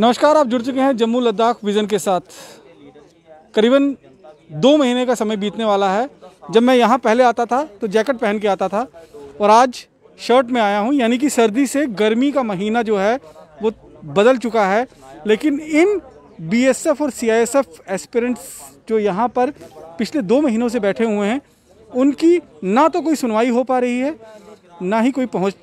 नमस्कार आप जुड़ चुके हैं जम्मू लद्दाख विजन के साथ करीबन दो महीने का समय बीतने वाला है जब मैं यहाँ पहले आता था तो जैकेट पहन के आता था और आज शर्ट में आया हूँ यानी कि सर्दी से गर्मी का महीना जो है वो बदल चुका है लेकिन इन बीएसएफ और सीआईएसएफ एस्पिरेंट्स जो यहाँ पर पिछले दो महीनों से बैठे हुए हैं उनकी ना तो कोई सुनवाई हो पा रही है ना ही कोई पहुँच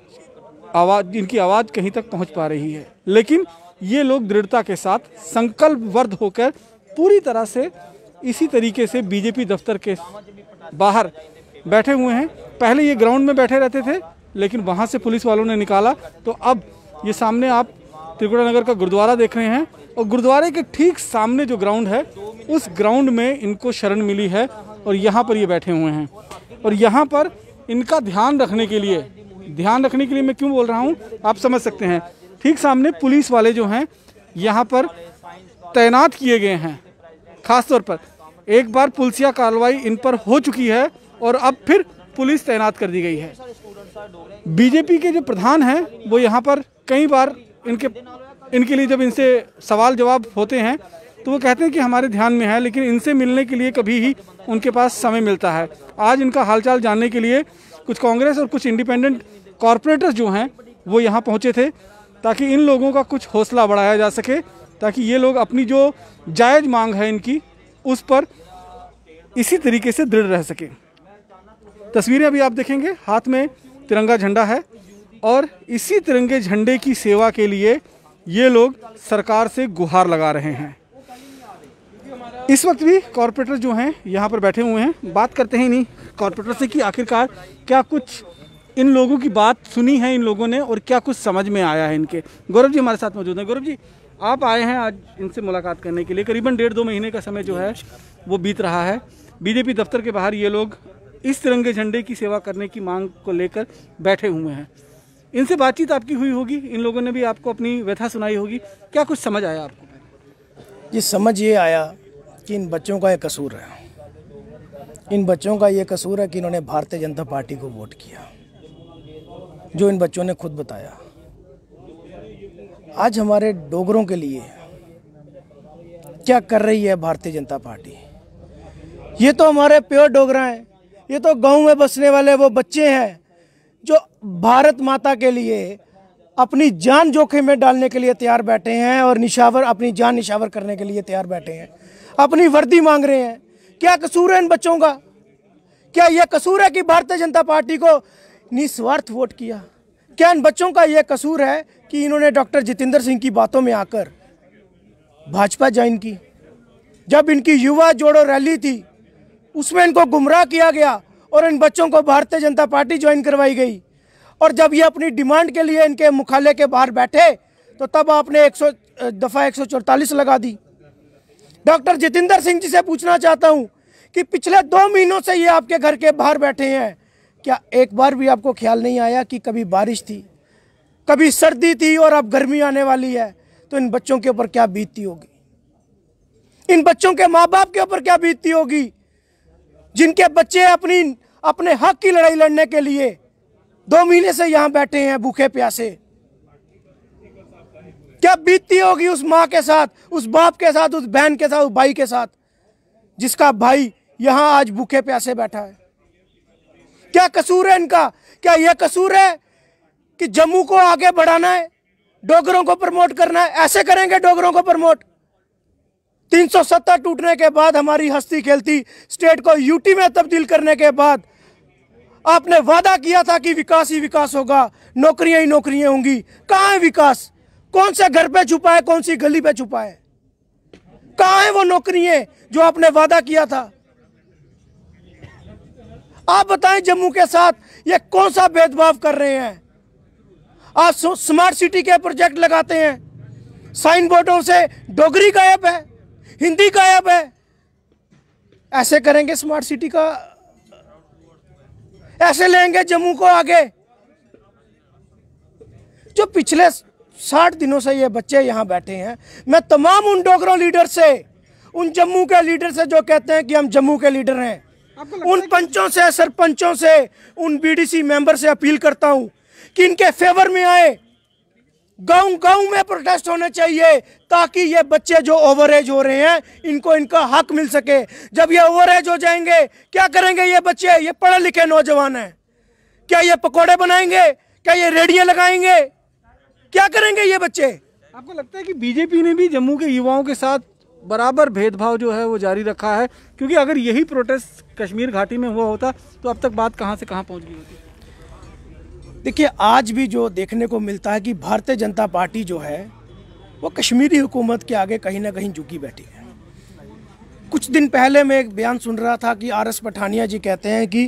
आवाज़ इनकी आवाज़ कहीं तक पहुंच पा रही है लेकिन ये लोग दृढ़ता के साथ संकल्प वर्ध होकर पूरी तरह से इसी तरीके से बीजेपी दफ्तर के बाहर बैठे हुए हैं पहले ये ग्राउंड में बैठे रहते थे लेकिन वहाँ से पुलिस वालों ने निकाला तो अब ये सामने आप त्रिकुटा नगर का गुरुद्वारा देख रहे हैं और गुरुद्वारे के ठीक सामने जो ग्राउंड है उस ग्राउंड में इनको शरण मिली है और यहाँ पर ये बैठे हुए हैं और यहाँ पर इनका ध्यान रखने के लिए ध्यान रखने के लिए मैं क्यों बोल रहा हूँ आप समझ सकते हैं ठीक सामने पुलिस वाले जो हैं यहाँ पर तैनात किए गए हैं खासतौर पर एक बार पुलिसिया कार्रवाई इन पर हो चुकी है और अब फिर पुलिस तैनात कर दी गई है बीजेपी के जो प्रधान हैं वो यहाँ पर कई बार इनके इनके लिए जब इनसे सवाल जवाब होते हैं तो वो कहते हैं कि हमारे ध्यान में है लेकिन इनसे मिलने के लिए कभी ही उनके पास समय मिलता है आज इनका हालचाल जानने के लिए कुछ कांग्रेस और कुछ इंडिपेंडेंट कॉरपोरेटर जो हैं वो यहाँ पहुँचे थे ताकि इन लोगों का कुछ हौसला बढ़ाया जा सके ताकि ये लोग अपनी जो जायज़ मांग है इनकी उस पर इसी तरीके से दृढ़ रह सके तस्वीरें अभी आप देखेंगे हाथ में तिरंगा झंडा है और इसी तिरंगे झंडे की सेवा के लिए ये लोग सरकार से गुहार लगा रहे हैं इस वक्त भी कॉरपोरेटर जो हैं यहाँ पर बैठे हुए हैं बात करते हैं इन्हीं कॉरपोरेटर से कि आखिरकार क्या कुछ इन लोगों की बात सुनी है इन लोगों ने और क्या कुछ समझ में आया है इनके गौरव जी हमारे साथ मौजूद हैं गौरव जी आप आए हैं आज इनसे मुलाकात करने के लिए करीबन डेढ़ दो महीने का समय जो है वो बीत रहा है बीजेपी दफ्तर के बाहर ये लोग इस तिरंगे झंडे की सेवा करने की मांग को लेकर बैठे हुए हैं इनसे बातचीत आपकी हुई होगी इन लोगों ने भी आपको अपनी व्यथा सुनाई होगी क्या कुछ समझ आया आपको जी समझ ये आया कि इन बच्चों का यह कसूर है इन बच्चों का ये कसूर है कि इन्होंने भारतीय जनता पार्टी को वोट किया जो इन बच्चों ने खुद बताया आज हमारे डोगरों के लिए क्या कर रही है भारतीय जनता पार्टी ये तो हमारे प्योर डोगरा हैं ये तो गांव में बसने वाले वो बच्चे हैं जो भारत माता के लिए अपनी जान जोखिम में डालने के लिए तैयार बैठे हैं और निशावर अपनी जान निशावर करने के लिए तैयार बैठे हैं अपनी वर्दी मांग रहे हैं क्या कसूर है इन बच्चों का क्या यह कसूर है कि भारतीय जनता पार्टी को निस्वार्थ वोट किया क्या इन बच्चों का यह कसूर है कि इन्होंने डॉक्टर जितेंद्र सिंह की बातों में आकर भाजपा ज्वाइन की जब इनकी युवा जोड़ो रैली थी उसमें इनको गुमराह किया गया और इन बच्चों को भारतीय जनता पार्टी ज्वाइन करवाई गई और जब ये अपनी डिमांड के लिए इनके मुख्यालय के बाहर बैठे तो तब आपने 100 दफ़ा 144 लगा दी डॉक्टर जितेंद्र सिंह जी से पूछना चाहता हूँ कि पिछले दो महीनों से ये आपके घर के बाहर बैठे हैं क्या एक बार भी आपको ख्याल नहीं आया कि कभी बारिश थी कभी सर्दी थी और अब गर्मी आने वाली है तो इन बच्चों के ऊपर क्या बीतती होगी इन बच्चों के माँ बाप के ऊपर क्या बीतती होगी जिनके बच्चे अपनी अपने हक की लड़ाई लड़ने के लिए दो महीने से यहाँ बैठे हैं भूखे प्यासे क्या बीतती होगी उस माँ के साथ उस बाप के साथ उस बहन के साथ उस भाई के साथ जिसका भाई यहाँ आज भूखे प्यासे बैठा है क्या कसूर है इनका क्या यह कसूर है कि जम्मू को आगे बढ़ाना है डोगरों को प्रमोट करना है ऐसे करेंगे डोगरों को प्रमोट तीन सौ सत्तर टूटने के बाद हमारी हस्ती खेलती स्टेट को यूटी में तब्दील करने के बाद आपने वादा किया था कि विकास ही विकास होगा नौकरियां ही नौकरियां होंगी कहाँ है विकास कौन से घर पे छुपा है कौन सी गली पे छुपा है कहाँ है वो नौकरियां जो आपने वादा किया था आप बताएं जम्मू के साथ ये कौन सा भेदभाव कर रहे हैं आप स्मार्ट सिटी के प्रोजेक्ट लगाते हैं साइन बोर्डों से डोगरी गायब है हिंदी गायब है ऐसे करेंगे स्मार्ट सिटी का ऐसे लेंगे जम्मू को आगे जो पिछले साठ दिनों से ये बच्चे यहाँ बैठे हैं मैं तमाम उन डोगरों लीडर से उन जम्मू के लीडर से जो कहते हैं कि हम जम्मू के लीडर हैं उन पंचों से सरपंचों से उन बीडीसी मेंबर से अपील करता हूं कि इनके फेवर में आए गांव गांव में प्रोटेस्ट होने चाहिए ताकि ये बच्चे जो ओवर एज हो रहे हैं इनको इनका हक मिल सके जब ये ओवर एज हो जाएंगे क्या करेंगे ये बच्चे ये पढ़े लिखे नौजवान हैं क्या ये पकोड़े बनाएंगे क्या ये रेडियाँ लगाएंगे क्या करेंगे ये बच्चे आपको लगता है कि बीजेपी ने भी जम्मू के युवाओं के साथ बराबर भेदभाव जो है वो जारी रखा है क्योंकि अगर यही प्रोटेस्ट कश्मीर घाटी में हुआ होता तो अब तक बात कहाँ से कहाँ पहुँच गई होती देखिए आज भी जो देखने को मिलता है कि भारतीय जनता पार्टी जो है वो कश्मीरी हुकूमत के आगे कहीं ना कहीं झुकी बैठी है कुछ दिन पहले मैं एक बयान सुन रहा था कि आर एस पठानिया जी कहते हैं कि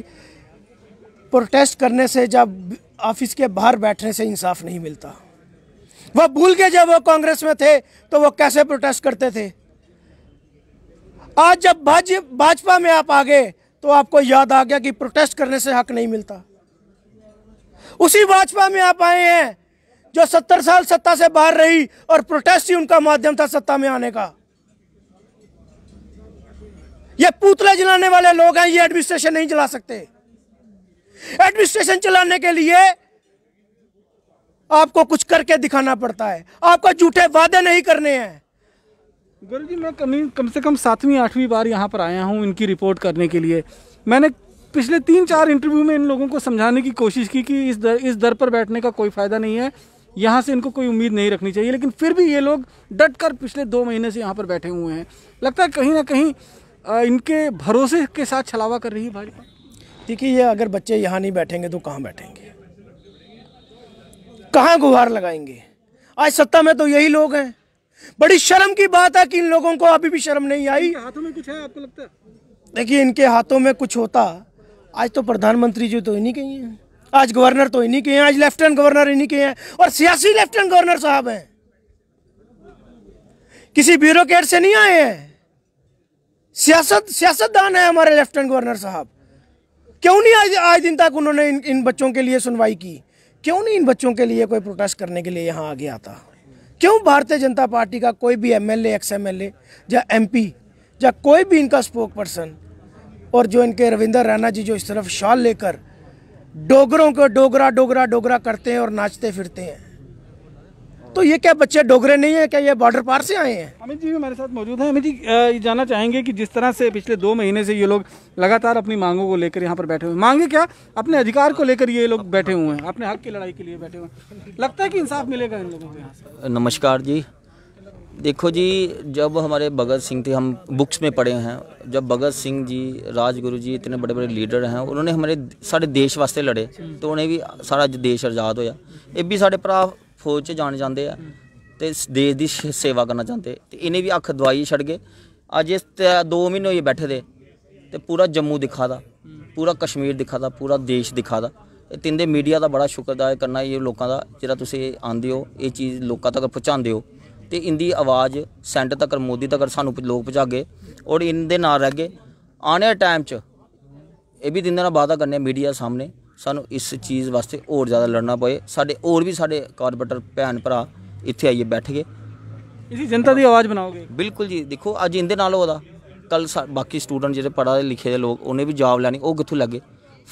प्रोटेस्ट करने से जब ऑफिस के बाहर बैठने से इंसाफ नहीं मिलता वह भूल के जब वो कांग्रेस में थे तो वो कैसे प्रोटेस्ट करते थे आज जब भाजपा में आप आ गए तो आपको याद आ गया कि प्रोटेस्ट करने से हक नहीं मिलता उसी भाजपा में आप आए हैं जो सत्तर साल सत्ता से बाहर रही और प्रोटेस्ट ही उनका माध्यम था सत्ता में आने का ये पुतले जलाने वाले लोग हैं ये एडमिनिस्ट्रेशन नहीं जला सकते एडमिनिस्ट्रेशन चलाने के लिए आपको कुछ करके दिखाना पड़ता है आपको झूठे वादे नहीं करने हैं गुरु जी मैं कमी कम से कम सातवीं आठवीं बार यहाँ पर आया हूँ इनकी रिपोर्ट करने के लिए मैंने पिछले तीन चार इंटरव्यू में इन लोगों को समझाने की कोशिश की कि इस दर इस दर पर बैठने का कोई फ़ायदा नहीं है यहाँ से इनको कोई उम्मीद नहीं रखनी चाहिए लेकिन फिर भी ये लोग डट कर पिछले दो महीने से यहाँ पर बैठे हुए हैं लगता है कहीं ना कहीं इनके भरोसे के साथ छलावा कर रही है भाजपा देखिए ये अगर बच्चे यहाँ नहीं बैठेंगे तो कहाँ बैठेंगे कहाँ गुहार लगाएंगे आज सत्ता में तो यही लोग हैं बड़ी शर्म की बात है कि इन लोगों को अभी भी शर्म नहीं आई हाथों में कुछ है आपको लगता है देखिए इनके हाथों में कुछ होता आज तो प्रधानमंत्री जी तो इन्हीं के ही हैं आज गवर्नर तो इन्हीं के हैं आज लेफ्टिनेंट गवर्नर इन्हीं के हैं और सियासी लेफ्टिनेंट गवर्नर साहब हैं किसी ब्यूरोक्रेट से नहीं आए हैं सियासत सियासतदान है हमारे लेफ्टिनेंट गवर्नर साहब क्यों नहीं आज आज दिन तक उन्होंने इन, इन बच्चों के लिए सुनवाई की क्यों नहीं इन बच्चों के लिए कोई प्रोटेस्ट करने के लिए यहाँ आगे आता क्यों भारतीय जनता पार्टी का कोई भी M L ex M L या एम पी या कोई भी इनका स्पोक पर्सन और जो इनके रविंदर राणा जी जो इस तरफ शॉल लेकर डोगरों को डोगरा डोगरा डोगरा करते हैं और नाचते फिरते हैं तो ये क्या बच्चे डोगरे नहीं है क्या ये बॉर्डर पार से आए हैं अमित जी हमारे साथ मौजूद हैं अमित जी ये जानना चाहेंगे कि जिस तरह से पिछले दो महीने से ये लोग लगातार अपनी मांगों को लेकर यहाँ पर बैठे हुए हैं मांगे क्या अपने अधिकार को लेकर ये लोग बैठे हुए हैं अपने हक की लड़ाई के लिए बैठे हुए हैं लगता है कि इंसाफ मिलेगा इन लोगों को यहाँ नमस्कार जी देखो जी जब हमारे भगत सिंह थे हम बुक्स में पढ़े हैं जब भगत सिंह जी राजगुरु जी इतने बड़े बड़े लीडर हैं उन्होंने हमारे साढ़े देश वास्ते लड़े तो उन्हें भी सारा देश आज़ाद होया ये भी साढ़े भ्रा ਫੌਜ 'ਚ ਜਾਣ ਜਾਂਦੇ ਆ ਤੇ ਦੇਸ਼ ਦੀ ਸੇਵਾ ਕਰਨਾ ਚਾਹੁੰਦੇ ਤੇ ਇਹਨੇ ਵੀ ਅੱਖ ਦਵਾਈ ਛੱਡ ਗਏ ਅੱਜ ਇਸ 2 ਮਹੀਨੇ ਹੋਏ ਬੈਠੇ ਦੇ ਤੇ ਪੂਰਾ ਜੰਮੂ ਦਿਖਾਦਾ ਪੂਰਾ ਕਸ਼ਮੀਰ ਦਿਖਾਦਾ ਪੂਰਾ ਦੇਸ਼ ਦਿਖਾਦਾ ਇਹ ਤਿੰਨ ਦੇ ਮੀਡੀਆ ਦਾ ਬੜਾ ਸ਼ੁਕਰਦਾਰ ਕਰਨਾ ਇਹ ਲੋਕਾਂ ਦਾ ਜਿਹੜਾ ਤੁਸੀਂ ਆਂਦੇ ਹੋ ਇਹ ਚੀਜ਼ ਲੋਕਾਂ ਤੱਕ ਪਹੁੰਚਾਉਂਦੇ ਹੋ ਤੇ ਇੰਦੀ ਆਵਾਜ਼ ਸੈਂਟ ਤੱਕ ਮੋਦੀ ਤੱਕ ਸਾਨੂੰ ਲੋਕ ਪਹੁੰਚਾ ਗਏ ਔਰ ਇਹਨਾਂ ਦੇ ਨਾਲ ਰਹਿ ਗਏ ਆਉਣੇ ਟਾਈਮ 'ਚ ਇਹ ਵੀ ਦਿਨ ਦਾ ਵਾਅਦਾ ਕਰਨੇ ਮੀਡੀਆ ਸਾਹਮਣੇ ਸਾਨੂੰ ਇਸ ਚੀਜ਼ ਵਾਸਤੇ ਹੋਰ ਜ਼ਿਆਦਾ ਲੜਨਾ ਪਏ ਸਾਡੇ ਹੋਰ ਵੀ ਸਾਡੇ ਕਾਰਪੋਰੇਟਰ ਭੈਣ ਭਰਾ ਇੱਥੇ ਆਈਏ ਬੈਠ ਗਏ ਇਸੀ ਜਨਤਾ ਦੀ ਆਵਾਜ਼ ਬਣਾਓਗੇ ਬਿਲਕੁਲ ਜੀ ਦੇਖੋ ਅੱਜ ਇਹਦੇ ਨਾਲ ਹੋਦਾ ਕੱਲ ਬਾਕੀ ਸਟੂਡੈਂਟ ਜਿਹੜੇ ਪੜਾ ਲਿਖੇ ਦੇ ਲੋਕ ਉਹਨੇ ਵੀ ਜੌਬ ਲੈਣੀ ਉਹ ਕਿੱਥੋਂ ਲੱਗੇ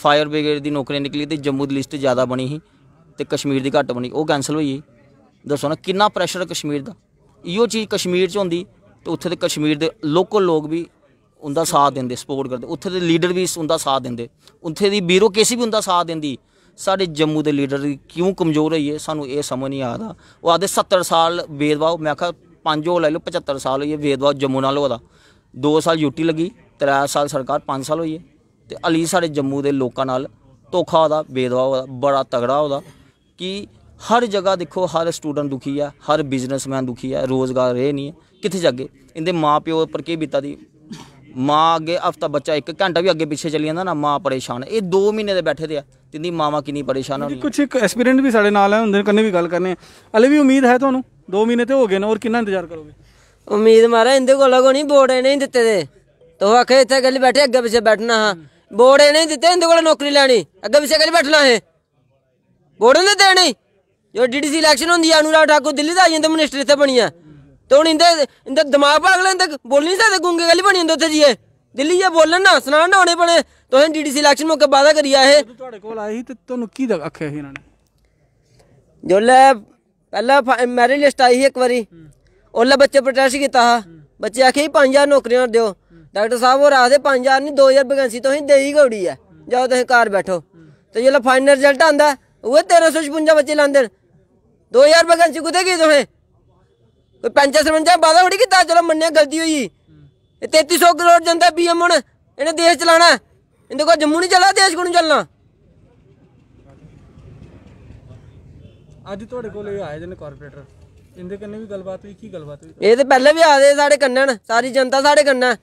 ਫਾਇਰ ਬ੍ਰਿਗੇਡ ਦੀ ਨੌਕਰੀ ਨਿਕਲੀ ਤੇ ਜੰਮੂ ਦੀ ਲਿਸਟ ਜ਼ਿਆਦਾ ਬਣੀ ਸੀ ਤੇ ਕਸ਼ਮੀਰ ਦੀ ਘੱਟ ਬਣੀ ਉਹ ਕੈਨਸਲ ਹੋਈ ਦੱਸੋ ਨਾ ਕਿੰਨਾ ਪ੍ਰੈਸ਼ਰ ਕਸ਼ਮੀਰ ਦਾ ਇਹੋ ਚੀਜ਼ ਕਸ਼ਮੀਰ 'ਚ ਹੁੰਦੀ ਤੇ ਉੱਥੇ ਦੇ ਕਸ਼ਮੀਰ ਦੇ ਲੋਕਲ ਲੋਕ ਵੀ ਉਹਦਾ ਸਾਥ ਦਿੰਦੇ ਸਪੋਰਟ ਕਰਦੇ ਉੱਥੇ ਦੇ ਲੀਡਰ ਵੀ ਉਹਦਾ ਸਾਥ ਦਿੰਦੇ ਉੱਥੇ ਦੀ ਬਿਊਰੋਕ੍ਰੇਸੀ ਵੀ ਉਹਦਾ ਸਾਥ ਦਿੰਦੀ ਸਾਡੇ ਜੰਮੂ ਦੇ ਲੀਡਰ ਕਿਉਂ ਕਮਜ਼ੋਰ ਹੈ ਸਾਨੂੰ ਇਹ ਸਮਝ ਨਹੀਂ ਆਦਾ ਉਹ ਆਦੇ 70 ਸਾਲ ਵੇਦਵਾਉ ਮੈਂ 5 ਹੋ ਲੈ ਲਓ 75 ਸਾਲ ਹੋਈ ਹੈ ਵੇਦਵਾਉ ਜੰਮੂ ਨਾਲ ਹੋਦਾ 2 ਸਾਲ ਯੂਟੀ ਲੱਗੀ 3 ਸਾਲ ਸਰਕਾਰ 5 ਸਾਲ ਹੋਈ ਹੈ ਤੇ ਅਲੀ ਸਾਡੇ ਜੰਮੂ ਦੇ ਲੋਕਾਂ ਨਾਲ ਧੋਖਾ ਉਹਦਾ ਵੇਦਵਾਉ ਬੜਾ ਤਗੜਾ ਉਹਦਾ ਕਿ ਹਰ ਜਗ੍ਹਾ ਦੇਖੋ ਹਰ ਸਟੂਡੈਂਟ ਦੁਖੀ ਆ ਹਰ ਬਿਜ਼ਨਸਮੈਨ ਦੁਖੀ ਆ ਰੋਜ਼ਗਾਰ ਰਹਿ ਨਹੀਂ ਕਿੱਥੇ ਜਾਗੇ ਇਹਦੇ ਮਾਪਿਓ ਪਰ ਕੀ ਬੀਤਾ ਦੀ ਮਾਂ ਅੱਗੇ ਹਫਤਾ ਬੱਚਾ ਇੱਕ ਘੰਟਾ ਵੀ ਅੱਗੇ ਪਿੱਛੇ ਚੱਲੀ ਜਾਂਦਾ ਨਾ ਮਾਂ ਪਰੇਸ਼ਾਨ ਇਹ 2 ਮਹੀਨੇ ਦੇ ਬੈਠੇ ਦੇ ਆ ਤਿੰਦੀ ਮਾਵਾ ਕਿੰਨੀ ਪਰੇਸ਼ਾਨ ਹੋਣੀ ਕੁਝ ਇੱਕ ਐਕਸਪੀਰੀਅੰਸ ਵੀ ਸਾਡੇ ਨਾਲ ਹੈ ਹੁੰਦੇ ਕੰਨੇ ਵੀ ਗੱਲ ਕਰਨੇ ਹਲੇ ਵੀ ਉਮੀਦ ਹੈ ਤੁਹਾਨੂੰ 2 ਮਹੀਨੇ ਤੇ ਹੋ ਗਏ ਨੇ ਹੋਰ ਕਿੰਨਾ ਇੰਤਜ਼ਾਰ ਕਰੋਗੇ ਉਮੀਦ ਮਾਰਾ ਇਹਦੇ ਕੋਲ ਨਹੀਂ ਬੋਰਡ ਨਹੀਂ ਦਿੱਤੇ ਦੇ ਤੋ ਆਖੇ ਇੱਥੇ ਗੱਲ ਬੈਠੇ ਅੱਗੇ ਪਿੱਛੇ ਬੈਠਣਾ ਹਾਂ ਬੋਰਡ ਨਹੀਂ ਦਿੱਤੇ ਇਹਦੇ ਕੋਲ ਨੌਕਰੀ ਲੈਣੀ ਅੱਗੇ ਪਿੱਛੇ ਗੱਲ ਬੈਠਣਾ ਹੈ ਬੋਰਡ ਨੇ ਦੇਣੀ ਜੋ ਡੀਡੀਸੀ ਇਲੈਕਸ਼ਨ ਹੁੰਦੀ ਆ ਅਨੁਰਾਗ ਠਾਕੁਰ ਦਿੱਲੀ ਦਾ ਏਜੰਟ ਮਿਨਿਸਟਰ ਇੱਥੇ ਆ तो हूँ इंदे इंदे दमाग पागल इंदे बोली नहीं सकदे गूंगे गली बनी जंदे उत्थे जाइयै दिल्ली जाइयै बोलन ना सुना ना उ'नें बने तुसें डीडीसी इलेक्शन मौके वादा करी आए ਜਦੋਂ ਤੁਹਾਡੇ ਕੋਲ ਆਏ ਸੀ मैरिट लिस्ट आई ही इक बारी ओल्लै बच्चे प्रोटेस्ट किया बच्चे आखे ही हजार ज्हार नौकरियां होर देओ साहब और आखदे पंज ज्हार निं दो हजार वैकेंसी तुसें देई गै ओड़ी ऐ जाओ तुस घर बैठो ते जेल्लै फाइनल रिजल्ट आंदा ऐ, उ'ऐ तेरां सौ छपुंजा बच्चे लांदे दो हजार वैकेंसी कुत्थै गई तुसें 55 57 ਵਾਦਾ ਕਿ ਕੀਤਾ ਚਲੋ ਮੰਨਿਆ ਗਲਤੀ ਹੋਈ ਇਹ 3300 ਕਰੋੜ ਜਾਂਦਾ ਬੀਐਮ ਹੁਣ ਇਹਨੇ ਦੇਸ਼ ਚਲਾਣਾ ਇਹਦੇ ਕੋ ਜੰਮੂ ਨਹੀਂ ਚਲਾ ਦੇਸ਼ ਕੋਲ ਚੱਲਣਾ ਅੱਜ ਤੁਹਾਡੇ ਕੋਲ ਇਹ ਆਏ ਜਨੇ ਕਾਰਪੋਰੇਟਰ ਇਹਦੇ ਕੰਨੇ ਵੀ ਗੱਲਬਾਤ ਹੋਈ ਕੀ ਗੱਲਬਾਤ ਹੋਈ ਇਹ ਤੇ ਪਹਿਲੇ ਵੀ ਆਦੇ ਸਾਡੇ ਕੰਨਣ ਸਾਰੀ ਜਨਤਾ ਸਾਡੇ ਕੰਨਾਂ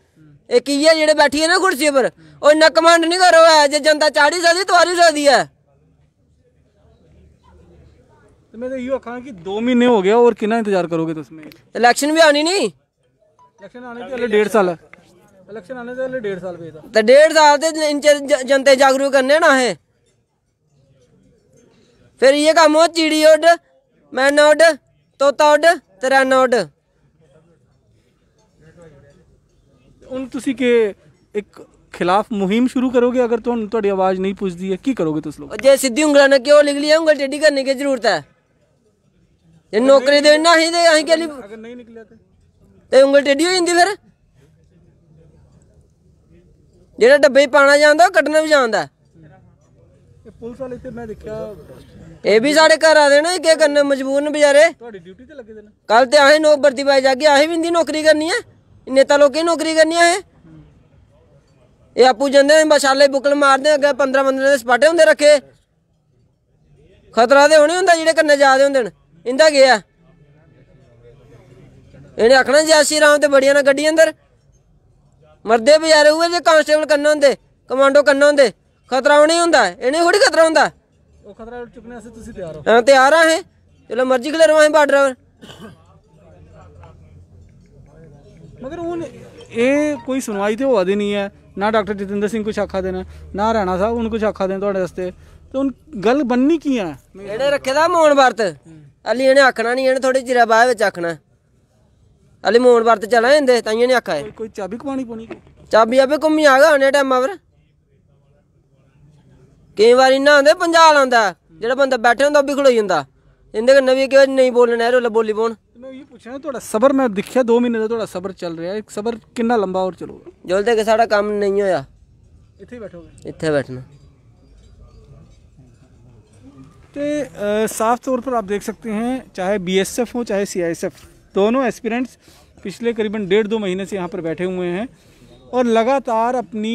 ਇਹ ਕੀ ਹੈ ਜਿਹੜੇ ਬੈਠੀ ਹੈ ਨਾ ਕੁਰਸੀ ਉੱਪਰ ਉਹ ਇੰਨਾ ਕਮਾਂਡ ਨਹੀਂ ਕਰੋ ਐ ਜੇ ਜਨਤਾ ਚਾੜੀ ਸਕਦੀ ਤਵਾਰੀ ਸਕਦੀ ਹੈ तो मैं तो यू आखा कि दो महीने हो गया और कितना इंतजार करोगे तुम तो इलेक्शन भी आनी नहीं इलेक्शन आने के डेढ़ साल इलेक्शन आने से डेढ़ साल पे तो डेढ़ साल से इन जनता जागरूक करने ना है फिर ये काम हो चिड़ी उड मैन उड तोता उड तरन उड ਹੁਣ ਤੁਸੀਂ ਕਿ ਇੱਕ ਖਿਲਾਫ ਮੁਹਿੰਮ ਸ਼ੁਰੂ ਕਰੋਗੇ ਅਗਰ ਤੁਹਾਨੂੰ ਤੁਹਾਡੀ ਆਵਾਜ਼ ਨਹੀਂ ਪੁੱਜਦੀ ਹੈ ਕੀ ਕਰੋਗੇ ਤੁਸੀਂ ਲੋਕ ਜੇ ਸਿੱਧੀ ਉਂਗਲਾਂ ਨਾਲ ਕਿਉਂ ਲਿਖ ਲਿਆ ਉਂਗਲ ਟੇਢੀ ਕਰਨੇ ਕੀ ਜ਼ਰੂਰਤ ਜੇ ਨੌਕਰੀ ਦੇ ਨਾ ਹੀ ਦੇ ਅਸੀਂ ਕਿਹਲੀ ਅਗਰ ਨਹੀਂ ਨਿਕਲਿਆ ਤੇ ਤੇ ਉਂਗਲ ਟੇਢੀ ਹੋ ਜਾਂਦੀ ਫਿਰ ਜਿਹੜਾ ਡੱਬੇ ਪਾਣਾ ਜਾਂਦਾ ਕੱਢਣਾ ਵੀ ਜਾਂਦਾ ਇਹ ਪੁਲਿਸ ਵਾਲੇ ਤੇ ਮੈਂ ਦੇਖਿਆ ਇਹ ਵੀ ਸਾਡੇ ਘਰ ਆ ਦੇਣਾ ਕੀ ਕਰਨ ਮਜਬੂਰ ਨੇ ਵਿਚਾਰੇ ਤੁਹਾਡੀ ਡਿਊਟੀ ਤੇ ਲੱਗੇ ਦੇਣਾ ਕੱਲ ਤੇ ਆਹੇ ਨੋ ਵਰਦੀ ਪਾਈ ਜਾ ਕੇ ਆਹੇ ਵੀ ਇੰਦੀ ਨੌਕਰੀ ਕਰਨੀ ਹੈ ਨੇਤਾ ਲੋਕੀ ਨੌਕਰੀ ਕਰਨੀ ਹੈ ਇਹ ਆਪੂ ਜਾਂਦੇ ਨੇ ਮਸ਼ਾਲੇ ਬੁਕਲ ਮਾਰਦੇ ਅੱਗੇ 15 15 ਦੇ ਸਪਾਟੇ ਹੁੰਦੇ ਰੱਖੇ ਖਤਰਾ ਦੇ ਹੋਣੇ ਹੁੰਦਾ ਜਿਹੜੇ ਕੰਨੇ ਜਾਦੇ ਹੁੰਦੇ ਨੇ ਇੰਦਾ ਗਿਆ ਇਹਨੇ ਆਖਣਾ ਜੈ ਸ਼੍ਰੀ ਰਾਮ ਤੇ ਬੜੀਆਂ ਨਾ ਗੱਡੀ ਅੰਦਰ ਮਰਦੇ ਬਿਆਰੇ ਹੋਏ ਜੇ ਕਾਂਸਟੇਬਲ ਕੰਨੋਂ ਹੁੰਦੇ ਕਮਾਂਡੋ ਕੰਨੋਂ ਹੁੰਦੇ ਖਤਰਾ ਹੋਣੀ ਹੁੰਦਾ ਇਹਨੇ ਥੋੜੀ ਖਤਰਾ ਹੁੰਦਾ ਉਹ ਖਤਰਾ ਚੁੱਕਣੇ ਵਾਸਤੇ ਤੁਸੀਂ ਤਿਆਰ ਹੋ ਹਾਂ ਤਿਆਰ ਆ ਹੈ ਚਲੋ ਮਰਜ਼ੀ ਖਲੇ ਰਵਾਂ ਬਾਰਡਰ ਮਗਰ ਉਹ ਇਹ ਕੋਈ ਸੁਣਵਾਈ ਤੇ ਹੋਵਾ ਦੇ ਨਹੀਂ ਹੈ ਨਾ ਡਾਕਟਰ ਜਤਿੰਦਰ ਸਿੰਘ ਕੁਛ ਆਖਾ ਦੇਣਾ ਨਾ ਰਾਣਾ ਸਾਹਿਬ ਉਹਨੂੰ ਕੁਛ ਆਖਾ ਦੇਣ ਤੁਹਾਡੇ ਵਾਸਤੇ ਤੇ ਹੁਣ ਗੱਲ ਬੰਨੀ ਕੀ ਆ ਜਿਹੜੇ ਰੱਖੇ ਦਾ ਮੌਨ ਵਰਤ ਅਲੀ ਇਹਨੇ ਆਖਣਾ ਨਹੀਂ ਇਹਨੇ ਥੋੜੇ ਚਿਰ ਬਾਅਦ ਵਿੱਚ ਆਖਣਾ ਅਲੀ ਮੋਣ ਵਰਤ ਚਲਾ ਜਾਂਦੇ ਤਾਂ ਇਹਨੇ ਆਖਾ ਹੈ ਕੋਈ ਚਾਬੀ ਕਮਾਣੀ ਪੋਣੀ ਚਾਬੀ ਆਪੇ ਆ ਆਗਾ ਨੇ ਟਾਈਮ ਆਵਰ ਕਈ ਵਾਰੀ ਨਾ ਹੁੰਦੇ ਪੰਜਾਲ ਆਉਂਦਾ ਜਿਹੜਾ ਬੰਦਾ ਬੈਠੇ ਹੁੰਦਾ ਉਹ ਵੀ ਖਲੋ ਜਾਂਦਾ ਇਹਦੇ ਕੋਲ ਨਵੀਂ ਕਿਹਾ ਨਹੀਂ ਬੋਲਣਾ ਰੋ ਬੋਲੀ ਬੋਣ ਮੈਂ ਇਹ ਪੁੱਛਣਾ ਤੁਹਾਡਾ ਸਬਰ ਮੈਂ ਦੇਖਿਆ 2 ਮਹੀਨੇ ਦਾ ਤੁਹਾਡਾ ਸਬਰ ਚੱਲ ਰਿਹਾ ਹੈ ਸਬਰ ਕਿੰਨਾ ਲੰਬਾ ਹੋਰ ਚਲੂਗਾ ਜਲਦੀ ਕਿ ਸਾਡਾ ਕੰਮ ਨਹੀਂ ਹੋਇਆ ਇੱਥੇ ਬੈਠੋਗੇ ਇੱਥੇ ਬੈਠਣਾ तो साफ तौर पर आप देख सकते हैं चाहे बीएसएफ हो चाहे सीआईएसएफ दोनों एस्पिरेंट्स पिछले करीबन डेढ़ दो महीने से यहाँ पर बैठे हुए हैं और लगातार अपनी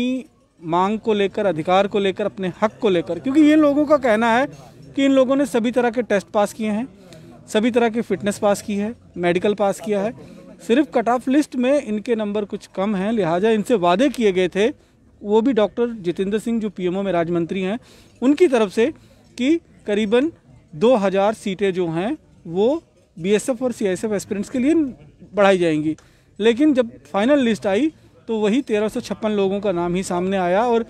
मांग को लेकर अधिकार को लेकर अपने हक को लेकर क्योंकि इन लोगों का कहना है कि इन लोगों ने सभी तरह के टेस्ट पास किए हैं सभी तरह की फिटनेस पास की है मेडिकल पास किया है सिर्फ कट ऑफ लिस्ट में इनके नंबर कुछ कम हैं लिहाजा इनसे वादे किए गए थे वो भी डॉक्टर जितेंद्र सिंह जो पीएमओ में राज्य मंत्री हैं उनकी तरफ से कि करीबन 2000 सीटें जो हैं वो बीएसएफ और सीएसएफ एस्पिरेंट्स के लिए बढ़ाई जाएंगी लेकिन जब फाइनल लिस्ट आई तो वही तेरह लोगों का नाम ही सामने आया और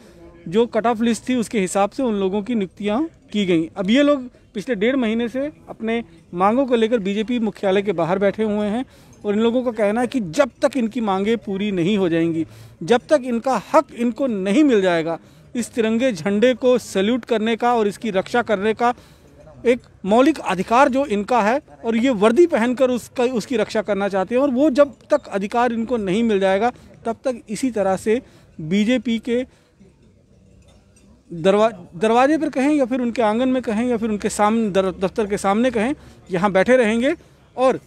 जो कट ऑफ लिस्ट थी उसके हिसाब से उन लोगों की नियुक्तियाँ की गई अब ये लोग पिछले डेढ़ महीने से अपने मांगों को लेकर बीजेपी मुख्यालय के बाहर बैठे हुए हैं और इन लोगों का कहना है कि जब तक इनकी मांगें पूरी नहीं हो जाएंगी जब तक इनका हक इनको नहीं मिल जाएगा इस तिरंगे झंडे को सल्यूट करने का और इसकी रक्षा करने का एक मौलिक अधिकार जो इनका है और ये वर्दी पहनकर उसका उसकी रक्षा करना चाहते हैं और वो जब तक अधिकार इनको नहीं मिल जाएगा तब तक इसी तरह से बीजेपी के दरवा दरवाजे पर कहें या फिर उनके आंगन में कहें या फिर उनके सामने दर, दफ्तर के सामने कहें यहाँ बैठे रहेंगे और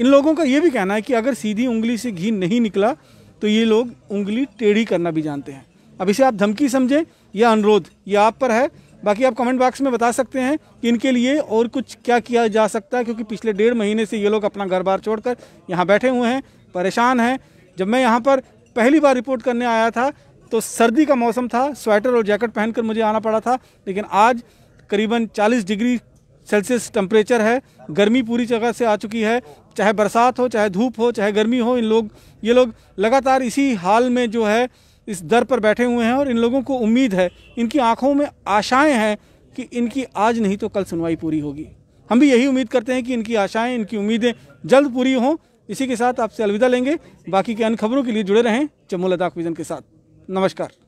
इन लोगों का ये भी कहना है कि अगर सीधी उंगली से घी नहीं निकला तो ये लोग उंगली टेढ़ी करना भी जानते हैं अब इसे आप धमकी समझें या अनुरोध ये आप पर है बाकी आप कमेंट बॉक्स में बता सकते हैं कि इनके लिए और कुछ क्या किया जा सकता है क्योंकि पिछले डेढ़ महीने से ये लोग अपना घर बार छोड़कर यहाँ बैठे हुए हैं परेशान हैं जब मैं यहाँ पर पहली बार रिपोर्ट करने आया था तो सर्दी का मौसम था स्वेटर और जैकेट पहनकर मुझे आना पड़ा था लेकिन आज करीबन 40 डिग्री सेल्सियस टेम्परेचर है गर्मी पूरी जगह से आ चुकी है चाहे बरसात हो चाहे धूप हो चाहे गर्मी हो इन लोग ये लोग लगातार इसी हाल में जो है इस दर पर बैठे हुए हैं और इन लोगों को उम्मीद है इनकी आंखों में आशाएं हैं कि इनकी आज नहीं तो कल सुनवाई पूरी होगी हम भी यही उम्मीद करते हैं कि इनकी आशाएं इनकी उम्मीदें जल्द पूरी हों इसी के साथ आपसे अलविदा लेंगे बाकी के अन्य खबरों के लिए जुड़े रहें जम्मू लद्दाख विजन के साथ नमस्कार